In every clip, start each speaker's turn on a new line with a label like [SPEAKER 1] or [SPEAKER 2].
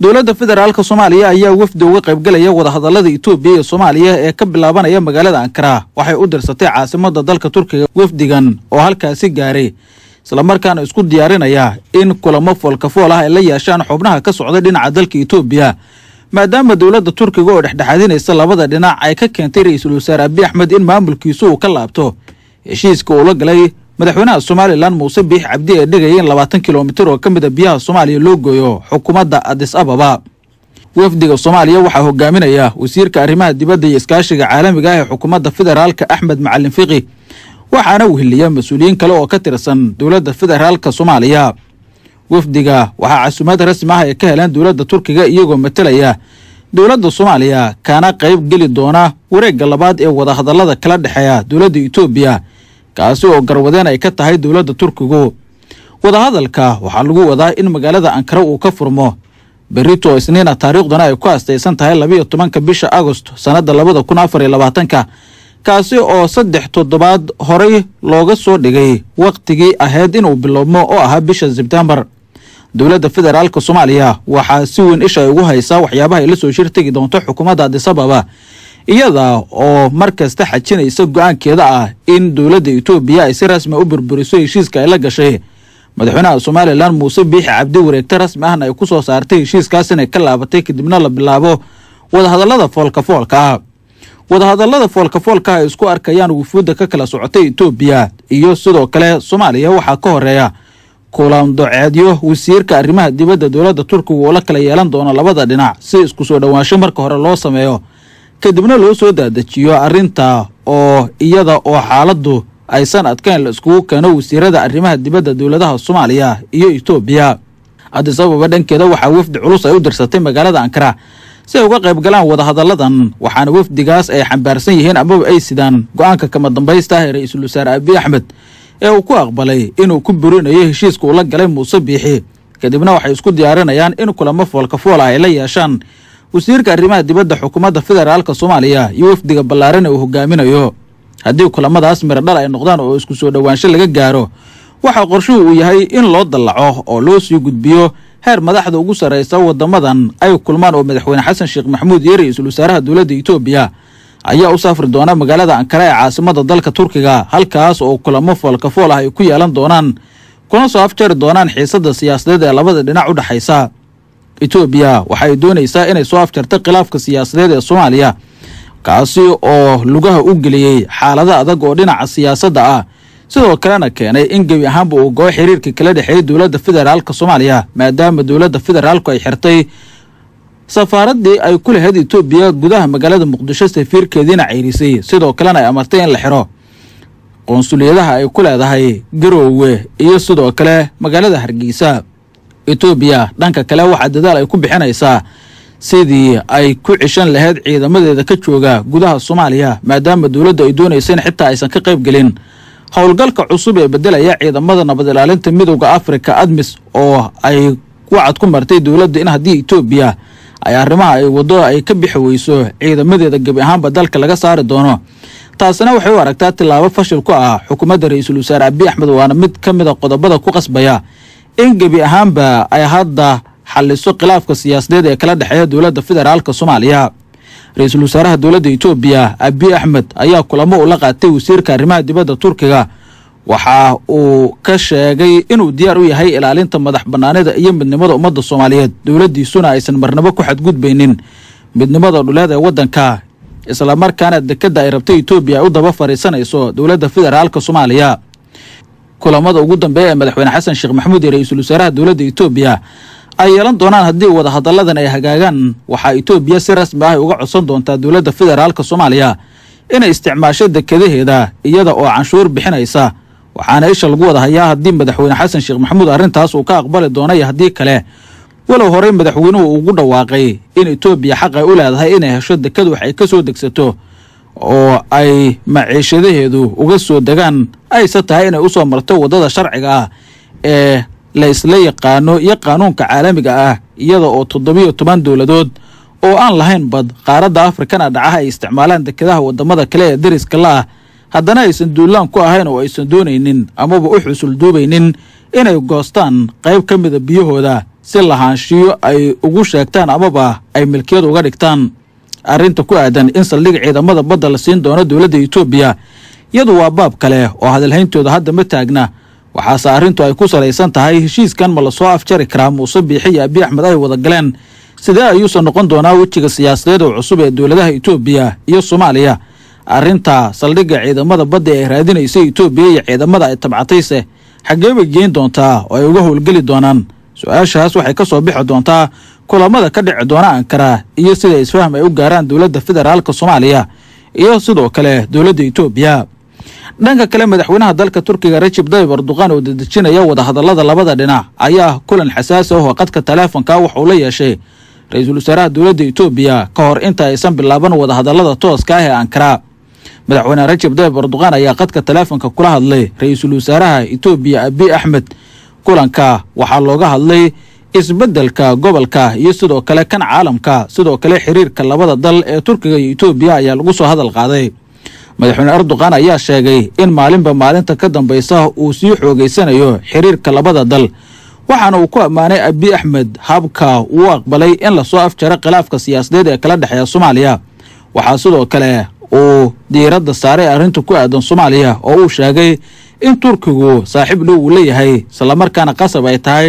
[SPEAKER 1] dowladda federaalka soomaaliya ayaa wafdi uga qaybgalaya wadahadalada etoobiya iyo soomaaliya ee ka bilaabanaya magaalada ankara waxay u dirsatay caasimada dalka turkiga wafdigan oo halkaasi gaaray islamarkaana isku diyaarinaya in kulamo foolkafool ah ay la yeeshaan xubnaha ka socda dhinaca dalka etoobiya maadaama dowladda turkiga oo dhexdhexaadinaysa labada dhinac ay ka keentay ra-iisul wasaare abiy axmed in maamulkiisu uu ka laabto heshiiska uu la galay madaxweynaha somalilan muuse biix cabdi ay in labaatan kilomitir oo ka mid a ah biyaha soomaaliya loo gooyo xukuumadda adis ababa wafdiga soomaaliya waxaa hogaaminaya wasiirka arrimaha dibadda iyo iskaashiga caalamiga ah ee xukuumadda federaalka axmed macalin fiqi waxaana weheliya mas-uuliyiin kale oo ka tirsan dowladda federaalka soomaaliya wafdiga waxaa casuumad rasmi ah ay ka heleen dowladda turkiga iyagoo matalaya dowladda soomaaliya kaana qayb geli doona wareegga labaad ee wadahadallada kala dhexeeya dowladda etoobiya kaasi oo garwadeen ay ka tahay dowladda turkigu wadahadalka waxaa lagu wadaa in magaalada ankara uu ka furmo berito isniina taariikhduna ay ku astaysan tahay labaiyo tobanka bisha agost sannadda labada kun afar iyo labaatanka kaasi oo saddex toddobaad horay looga soo dhigay waqtigii ahayd inuu bilowmo oo ahaa bisha sebtembar dowladda federaalka soomaaliya waxaa si weyn isha ay ugu haysaa waxyaabaha ay la soo shir tegi doonto xukuumadda adisababa iyada oo mar kasta xajinaysa go-aankeeda ah in dowladda etoobiya ay si rasmi ah u burburiso heshiiska ay la gashay madaxweynaha somalilan muuse biixi cabdi wareegto rasmi ahna ay ku soo saartay heshiiskaas inay ka laabatay kadibna la bilaabo wadahadallada foolkafoolka ah wadahadallada foolkafoolka ah ay isku arkayaan wufuudda ka kala socotay etoobiya iyo sidoo kale soomaaliya waxaa ka horeeya kulandoceedyo wasiirka arrimaha dibadda dowladda turkiga uu kala yeelan doono labada dhinac si isku soo dhowaansho marka hore loo sameeyo kadibna loo soo daadejiyo arrinta oo iyada oo xaaladdu aysan adkayn la iskugu keeno wasiirada arrimaha dibadda dowladaha soomaaliya iyo etoobiya addis ababa dhankeeda waxaa wafdi culus ay u dirsatay magaalada ankara si ay uga qayb galaan wadahadalladan waxaana wafdigaas ay xambaarsan yihiin amaba ay sidaan go-aanka kama dambaysta ee ra-iisul wasaare abiy axmed ee uu ku aqbalay inuu ku burinayo heshiiska ula galay muuse biixi kadibna waxay isku diyaarinayaan in kulamo foolka fool ah ay la yeeshaan wasiirka arrimaha dibadda xukuumadda federaalka soomaaliya iyo wafdiga ballaaran ee uu hogaaminayo haddii kulamadaas miradhal ay noqdaan oo isku soo dhowaansho laga gaaro waxaa qorshuhu uu yahay in loo dallaco oo loo sii gudbiyo heer madaxda ugu sarraysa waddamadan ay kulmaan oo madaxweyne xasan sheekh maxamuud iyo ra-iisul wasaaraha dowladda etoobiya ayaa u safri doona magaalada ankara ee caasimada dalka turkiga halkaas oo kulamo foolka fool ah ay ku yeelan doonaan kuna soo afjari doonaan xiisadda siyaasadeed ee labada dhinac u dhexaysa etoobiya waxaay doonaysaa inay soo afjarta khilaafka siyaasadeed ee soomaaliya kaasi oo lugaha u geliyey xaalado adag oo dhinaca siyaasadda ah sidoo kalena keenay in gebi ahaanba uu goo xiriirka kala dhexeeyey dowladda federaalka soomaaliya maadaama dowladda federaalku ay xirtay safaaraddii ay ku lahayd etoobiya gudaha magaalada muqdisho safiirkeediina ceyrisay sidoo kalena ay amartay in la xiro qonsuliyadaha ay ku leedahay garoowe iyo sidoo kale magaalada hargeysa etoobiya dhanka kale waxaa dadaal ay ku bixinaysaa sidii ay ku cishan lahayd ciidamadeeda ka jooga gudaha soomaaliya maadaama dowladda ay doonaysa in xitaa aysan ka qayb gelin howlgalka cusub ee bedelaya ciidamada nabad ilaalinta midowda afrika admis oo ay wacad ku martay dowladda in haddii etoobiya ay arrimaha ay waddo ay ka bixi weyso ciidamadeeda gebi ahaanba dalka laga saari doono taasina waxay u aragtaa tilaabo fashil ku ah xukuumadda ra-iisul wasaare abiy axmed waana mid ka mid a ah qodobada ku qasbaya in gebi ahaanba ay hadda xalliso khilaafka siyaasadeed ee kala dhexeeya dowladda federaalka soomaaliya ra-iisul wasaaraha dowladda etoobiya abiy axmed ayaa kulamo u qaatay wasiirka arrimaha dibadda turkiga waxa uu ka sheegay inuu diyaar u yahay ilaalinta madax bannaanida iyo midnimada ummadda soomaaliyeed dowladdiisuna aysan marnabo ku xadgudbaynin midnimada dhuleed ee waddanka islamarkaana dekedda ay rabtay etoobiya ay u daba fadhiisanayso dowladda federaalka soomaaliya kulamada ugu dambeeya ee madaxweyne xasan sheekh maxamuud iyo ra-iisul wasaaraha dowladda etoobiya ay yeelan doonaan haddii wada hadalladan ay hagaagaan waxaa etoobiya si rasmi ah ay uga codsan doontaa dowladda federaalka soomaaliya inay isticmaasho dekadaheeda iyada oo canshuur bixinaysa waxaana isha lagu wada hayaa haddii madaxweyne xasan sheekh maxamuud arrintaas uu ka aqbali doono iyo haddii kale walow horey madaxweynuhu ugu dhawaaqay in etoobiya xaq ay u leedahay inay hesho dekad wax ay ka soo degsato oo ay maciishadaheedu uga soo degaan aysa tahay inay usoo marto waddada sharciga ah ee laysla yaqaano iyo qaanuunka caalamiga ah iyada oo toddobiyo toban dowladood oo aan lahayn bad qaaradda afrikana ah dhacaha ay isticmaalaan dekedaha wadamada kale ee dariska laah haddana aysan duulaan ku ahayn oo aysan doonaynin amaba u xusulduubaynin inay goostaan qayb ka mida biyahooda si lahaanshiyo ay ugu sheegtaan amaba ay milkiyad uga dhigtaan arrinta ku aadan in saldhig ciidamada badda la siin doono dowladda etoobiya iyadu waa baab kale oo hadalhayntooda hadda ma taagna waxaase arrintu ay ku salaysan tahay heshiiskan ma lasoo afjari karaa muuse biixi iyo abiy axmed ay wada galeen sidee ayuusan noqon doonaa wejiga siyaasadeed oo cusub ee dowladaha etoobiya iyo soomaaliya arrintaa saldhigga ciidamada badda ee raadinaysa etoobiya iyo ciidamada ay tabcatayse xaggee bay geen doontaa oo ay uga howlgeli doonaan su-aashaas waxay ka soo bixi doontaa kulamada ka dhici doona ankara iyo sida isfaham ay u gaaraan dowladda federaalka soomaaliya iyo sidoo kale dowladda etoobiya dhanka kale madaxweynaha dalka turkiga rajib dayib erdoqan oo dedejinaya wadahadallada labada dhinac ayaa kulan xasaasi ah oo qadka taleefonka wuxuu la yeeshay ra-iisul wasaaraha dowladda etoobiya ka hor inta aysan bilaaban wadahadallada tooska ah ee ankara madaxweyne rajib tayib erdoqan ayaa qadka taleefonka kula hadlay ra-iisul wasaaraha etoobiya abi axmed kulanka waxaa looga hadlay isbeddelka gobolka iyo sidoo kale kan caalamka sidoo kale xiriirka labada dal ee turkiga iyo etoobiya ayaa lagu soo hadal qaaday madaxweyne erdogan ayaa sheegay in maalinba maalinta ka dambaysa uu sii xoogaysanayo xiriirka labada dal waxaana uu ku ammaanay abi axmed habka uu aqbalay in lasoo afjaro khilaafka siyaasadeed ee kala dhexeeya soomaaliya waxaa sidoo kale uu diiradda saaray arrinta ku aadan soomaaliya oo uu sheegay in turkigu saaxiib dhow uu leeyahay islamarkaana qasab ay tahay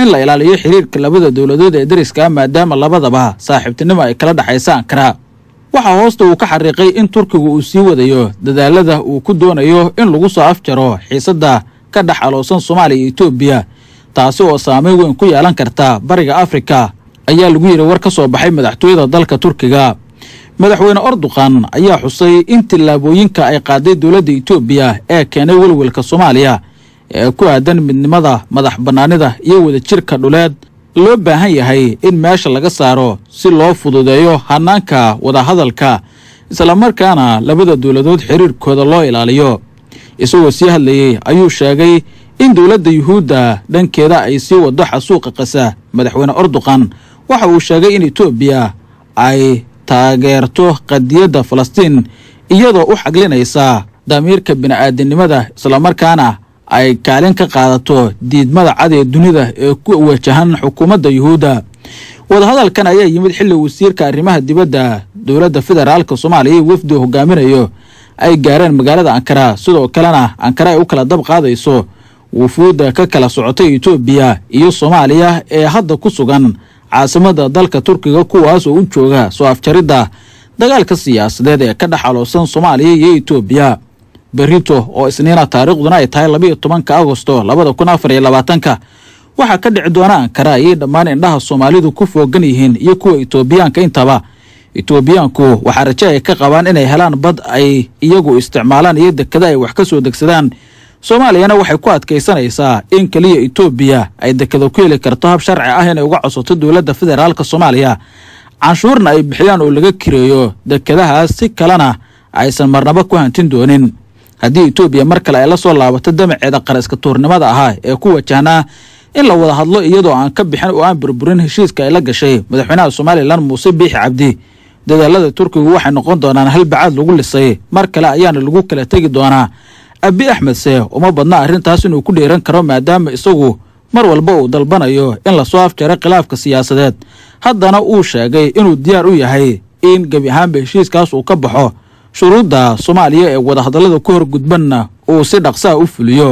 [SPEAKER 1] in la ilaaliyo xiriirka labada dowladood ee deriska maadaama labadaba saaxiibtinimo ay kala dhexaysaan ankaraa waxaa hoosta uu ka xariiqay in turkigu uu sii wadayo dadaalada uu ku doonayo in lagu soo afjaro xiisadda ka dhex aloosan soomaaliya iyo etoobiya taasi oo saameyn weyn ku yeelan karta bariga afrika ayaa lagu yidhi war ka soo baxay madaxtooyada dalka turkiga madaxweyne orduqan ayaa xusay in tillaabooyinka ay qaaday dowladda etoobiya ee keenay welwelka soomaaliya ee ku aadan midnimada madax bannaanida iyo wadajirka dhuleed loo baahan yahay in meesha laga saaro si loo fududeeyo hanaanka wadahadalka islamarkaana labada dowladood xiriirkooda loo ilaaliyo isagoo sii hadlayey ayuu sheegay in dowladda yuhuudda dhankeeda ay sii wado xasuuqa qasa madaxweyne orduqan waxa uu sheegay in etoobiya ay taageerto qadiyadda falastiin iyadoo u xaglinaysa damiirka bini'aadinimada markaana ay kaalin ka qaadato diidmada cad ee dunida ee ku wajahan xukuumadda yuhuudda wadahadalkan ayaa yimid xilli wasiirka arrimaha dibadda dowladda federaalka soomaaliya wafdi hogaaminayo ay gaareen magaalada ankara sidoo kalena ankara ay u kala dab qaadayso wufuudda ka kala socotay etoobiya iyo soomaaliya ee hadda ku sugan caasimada dalka turkiga kuwaas oo u jooga soo afjaridda dagaalka siyaasadeed ee ka dhex aloosan soomaaliya iyo etoobiya berito oo isniina ah taariikhduna ay tahay labaiyo tobanka agosto labada kun afar iyo labaatanka waxaa ka dhici doona ankara ayay dhammaan indhaha soomaalidu ku foogan yihiin iyo kuwa itoobiyaanka intaba itoobiyaanku waxaa raje ay ka qabaan inay helaan bad ay iyagu isticmaalaan iyo dekada ay wax ka soo degsadaan soomaaliyana waxay ku adkaysanaysaa in keliya itoobiya ay dekada ku heli karto hab sharci ah inay uga codsato dowladda federaalka soomaaliya canshuurna ay bixiyaan oo laga kireeyo dekadahaas si kalena aysan marnabo ku hantin doonin haddii etoobiya mar kale ay la soo laabato damaceeda qarayska tuurnimada ahaa ee ku wajahnaa in la wada hadlo iyadoo aan ka bixin oo aan burburin heshiiska ay la gashay madaxweynaha somalilan muuse biixi cabdi dadaalada turkigu waxay noqon doonaan halbacaad lagu lisay mar kale ayaana lagu kala tegi doonaa abi axmed seeh uma badna arrintaas inuu ku dheeran karo maadaama isagu mar walba uu dalbanayo in lasoo afjaray khilaafka siyaasadeed haddana uu sheegay inuu diyaar u yahay in gebi ahaanba heshiiskaas uu ka baxo shuruudda soomaaliya ee wadahadallada ka gudbanna uu si dhaqsaa u fuliyo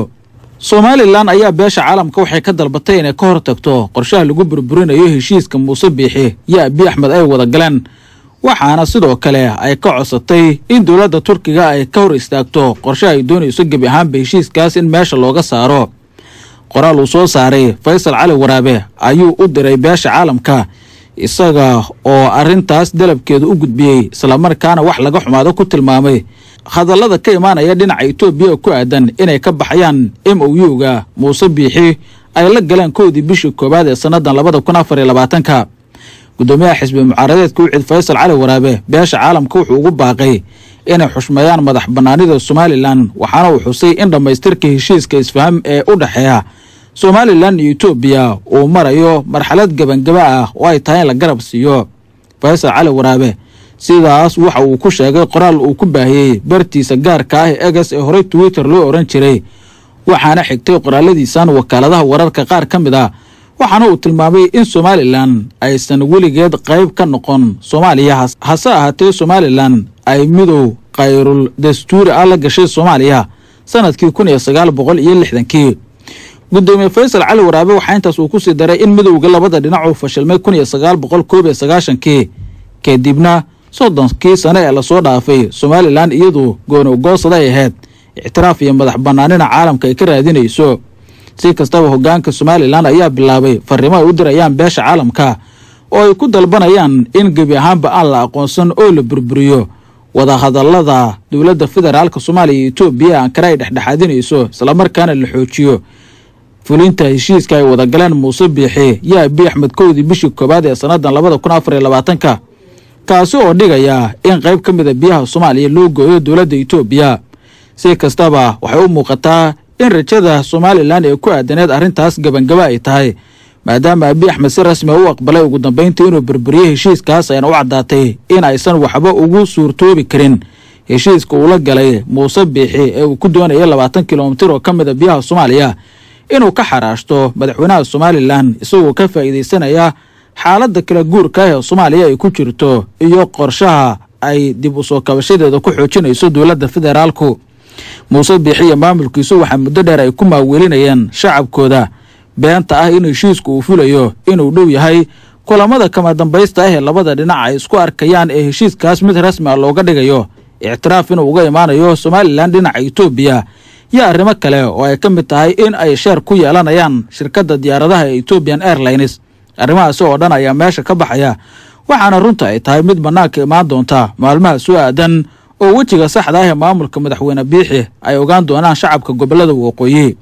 [SPEAKER 1] somalilan ayaa beesha caalamka waxay ka dalbatay inay ka hor tagto qorshaha lagu burburinayo heshiiska muuse biixi iyo abiy axmed ay wada galeen waxaana sidoo kale ay ka codsatay in dowladda turkiga ay ka hor istaagto qorshe ay doonayso gebi ahaanba heshiiskaas in meesha looga saaro qoraal uu soo saaray faysal cali waraabe ayuu u diray beesha caalamka isaga oo arintaas dalabkeeda u gudbiyey islamarkaana wax laga xumaado ku tilmaamay hadallada ka imaanaya dhinaca etoobiya ku aadan inay ka baxayaan m o u-ga muuse biixi ay la galeen koodii bishii koowaad ee sannadan labada kun afar iyo labaatanka guddoomiyaha xisbi mucaaradeedka wicid faysal cali waraabe beesha caalamka wuxuu ugu baaqay inay xushmeeyaan madax bannaanida somalilan waxaana uu xusay in dhammaystirka heshiiska isfaham ee u dhexeeya somalilan iyo etoobiya uu marayo marxalad gabangaba ah oo ay tahay in la garab siiyo faysal cali waraabe sidaas waxa uu ku sheegay qoraal uu ku baahiyey bartiisa gaarka ah eges ee horey twitter loo odhan jiray waxaana xigtay qoraalladiisan wakaaladaha wararka qaar ka mid a ah, waxaana uu tilmaamay in somalilan aysan weligeed qayb ka noqon soomaaliya hase ahaatee somalilan ay midow kayrul dastuuri ah la gashay soomaaliya sannadkii kun iyo sagaal boqol iyo lixdankii gudoomiye faysal cali waraabe waxaa intaas uu ku sii daray in midowga labada dhinac uu fashilmay kun iyo sagaal boqol koob iyo sagaashankii kadibna soddonkii sane ee lasoo dhaafay somalilan iyadu gooni goosada ay ahayd ictiraaf iyo madax bannaanina caalamka ay ka raadinayso si kastaba hoggaanka somalilan ayaa bilaabay farrimo ay u dirayaan beesha caalamka oo ay ku dalbanayaan in gebi ahaanba aan la aqoonsan oo la burburiyo wadahadallada dowladda federaalka soomaaliya iyo etoobiya ankara ay dhexdhexaadinayso islamarkaana la xoojiyo fulinta heshiiska ay wada galeen muuse biixi yaa abi axmed kowdii bishii koowaad ee sannadan labada kun afariyo labaatanka kaasi oo dhigaya in qayb ka mid a ah biyaha soomaaliya loo gooyo dowladda etoobiya si kastaba waxay u muuqataa in rajada somalilan ee ku aadaneed arrintaas gabangaba ay tahay maadaama abi axmed si rasmi ah u aqbalay ugu dambayntii inuu burburiye heshiiskaas ayna u caddaatay in aysan waxba ugu suurtoobi karin heshiiska uula galay muuse biixi ee uu ku doonayo labaatan kilomitir oo ka mid a ah biyaha soomaaliya inuu ka xaraashto madaxweynaha somalilan isagoo ka faa'iidaysanaya xaaladda kala guurka ee soomaaliya ay ku jirto iyo qorshaha ay dib u soo kabashadeeda ku xoojinayso dowladda federaalku muuse biixiyo maamulkiisu waxaa muddo dheer ay ku maawelinayeen shacabkooda beenta ah in heshiisku uu fulayo inuu dhow yahay kulamada kama dambaysta ah ee labada dhinac ay isku arkayaan ee heshiiskaas mid rasmi ah looga dhigayo ictiraaf inuu uga imaanayo somalilan dhinaca etoobiya iyo arrimo kale oo ay ka mid tahay in ay sheer ku yeelanayaan shirkadda diyaaradaha ee ethoobian airlines arrimahaasi oo dhan ayaa meesha ka baxaya waxaana runta ay tahay mid bannaanka imaan doonta maalmaha soo aadan oo wejiga saxda ah ee maamulka madaxweyne biixi ay ogaan doonaan shacabka gobollada waqooyi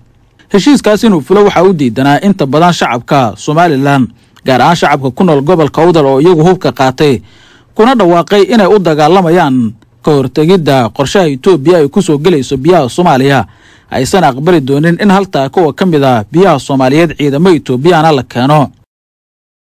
[SPEAKER 1] heshiiskaas inuu fulo waxaa u diidanaa inta badan shacabka somalilan gaar ahaan shacabka ku nool gobolka udal oo iyagu hubka qaatay kuna dhawaaqay inay u dagaalamayaan ka hortegidda qorshaha etoobiya ay ku soo gelayso biyaha soomaaliya aysan aqbali doonin in haltaa kuwa ka mid a ah biyaha soomaaliyeed ciidamo etoobiyaana la keeno